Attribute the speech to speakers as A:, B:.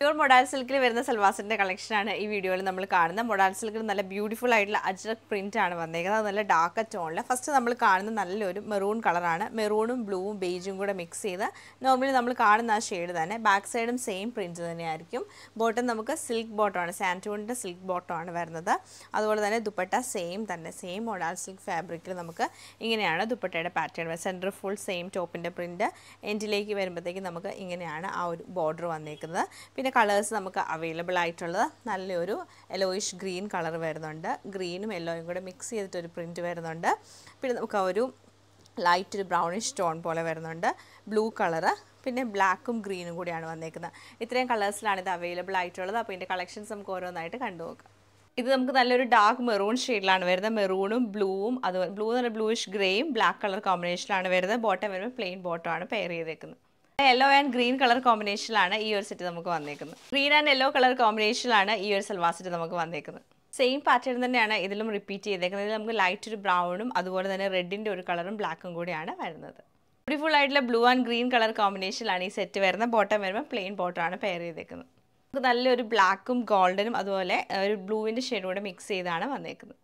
A: pure modal സിൽക്കിൽ വരുന്ന സൽവാസിൻ്റെ കളക്ഷനാണ് ഈ വീഡിയോയിൽ നമ്മൾ കാണുന്നത് മൊഡാൽ സിൽക്കിൽ നല്ല ബ്യൂട്ടിഫുൾ ആയിട്ടുള്ള അജ്രക് പ്രിൻ്റ് ആണ് വന്നേക്കുന്നത് നല്ല ഡാർക്ക് ടോണിൽ ഫസ്റ്റ് നമ്മൾ കാണുന്ന നല്ലൊരു മെറൂൺ കളറാണ് മെറൂണും ബ്ലൂവും ബേജും കൂടെ മിക്സ് ചെയ്ത് നോർമലി നമ്മൾ കാണുന്ന ആ ഷെയ്ഡ് തന്നെ ബാക്ക് സൈഡും സെയിം പ്രിൻറ്റ് തന്നെയായിരിക്കും ബോട്ടം നമുക്ക് സിൽക്ക് ബോട്ടമാണ് സാൻറ്റൂണിൻ്റെ സിൽക്ക് ബോട്ടമാണ് വരുന്നത് അതുപോലെ തന്നെ ദുപ്പട്ട സെയിം തന്നെ സെയിം മൊഡാൽ സിൽക്ക് ഫാബ്രിക്കിൽ നമുക്ക് ഇങ്ങനെയാണ് ദുപ്പട്ടയുടെ പാറ്റേൺ സെൻറ്റർ ഫുൾ സെയിം ടോപ്പിൻ്റെ പ്രിൻറ്റ് എൻഡിലേക്ക് വരുമ്പോഴത്തേക്ക് നമുക്ക് ഇങ്ങനെയാണ് ആ ഒരു ബോർഡർ വന്നേക്കുന്നത് ഇതിൻ്റെ കളേഴ്സ് നമുക്ക് അവൈലബിൾ ആയിട്ടുള്ളത് നല്ലൊരു എലോയിഷ് ഗ്രീൻ കളർ വരുന്നുണ്ട് ഗ്രീനും യെല്ലോയും കൂടെ മിക്സ് ചെയ്തിട്ടൊരു പ്രിൻറ്റ് വരുന്നുണ്ട് പിന്നെ നമുക്ക് ഒരു ലൈറ്റ് ഒരു ബ്രൗണിഷ് സ്റ്റോൺ പോലെ വരുന്നുണ്ട് ബ്ലൂ കളറ് പിന്നെ ബ്ലാക്കും ഗ്രീനും കൂടിയാണ് വന്നേക്കുന്നത് ഇത്രയും കളേഴ്സിലാണ് ഇത് അവൈലബിൾ ആയിട്ടുള്ളത് അപ്പോൾ ഇതിൻ്റെ കളക്ഷൻസ് നമുക്ക് ഓരോന്നായിട്ട് കണ്ടു നോക്കാം ഇത് നമുക്ക് നല്ലൊരു ഡാർക്ക് മെറൂൺ ഷെയ്ഡിലാണ് വരുന്നത് മെറൂണും ബ്ലൂവും അതുപോലെ ബ്ലൂ എന്ന് പറഞ്ഞാൽ ബ്ലൂയിഷ് ഗ്രേയും ബ്ലാക്ക് കളർ കോമ്പിനേഷനിലാണ് വരുന്നത് ബോട്ടം വരുമ്പോൾ പ്ലെയിൻ ബോട്ടമാണ് പെയർ ചെയ്തേക്കുന്നത് യെല്ലോ ആൻഡ് ഗ്രീൻ കളർ കോമ്പിനേഷനിലാണ് ഈ ഒരു സെറ്റ് നമുക്ക് വന്നേക്കുന്നത് ഗ്രീൻ ആൻഡ് യെല്ലോ കളർ കോമ്പിനേഷനിലാണ് ഈ ഒരു സൽവാർ സെറ്റ് നമുക്ക് വന്നേക്കുന്നത് സെയിം പാറ്റേൺ തന്നെയാണ് ഇതിലും റിപ്പീറ്റ് ചെയ്തേക്കുന്നത് ഇതിൽ നമുക്ക് ലൈറ്റ് ഒരു ബ്രൗണും അതുപോലെ തന്നെ റെഡിൻ്റെ ഒരു കളറും ബ്ലാക്കും കൂടിയാണ് വരുന്നത് ബ്യൂട്ടിഫുൾ ആയിട്ടുള്ള ബ്ലൂ ആൻഡ് ഗ്രീൻ കളർ കോമ്പിനേഷനിലാണ് ഈ സെറ്റ് വരുന്നത് ബോട്ടം വരുമ്പോൾ പ്ലെയിൻ ബോട്ടമാണ് പെയർ ചെയ്തേക്കുന്നത് നമുക്ക് നല്ലൊരു ബ്ലാക്കും ഗോൾഡനും അതുപോലെ ഒരു ബ്ലൂവിൻ്റെ ഷെയ്ഡും കൂടെ മിക്സ് ചെയ്താണ് വന്നേക്കുന്നത്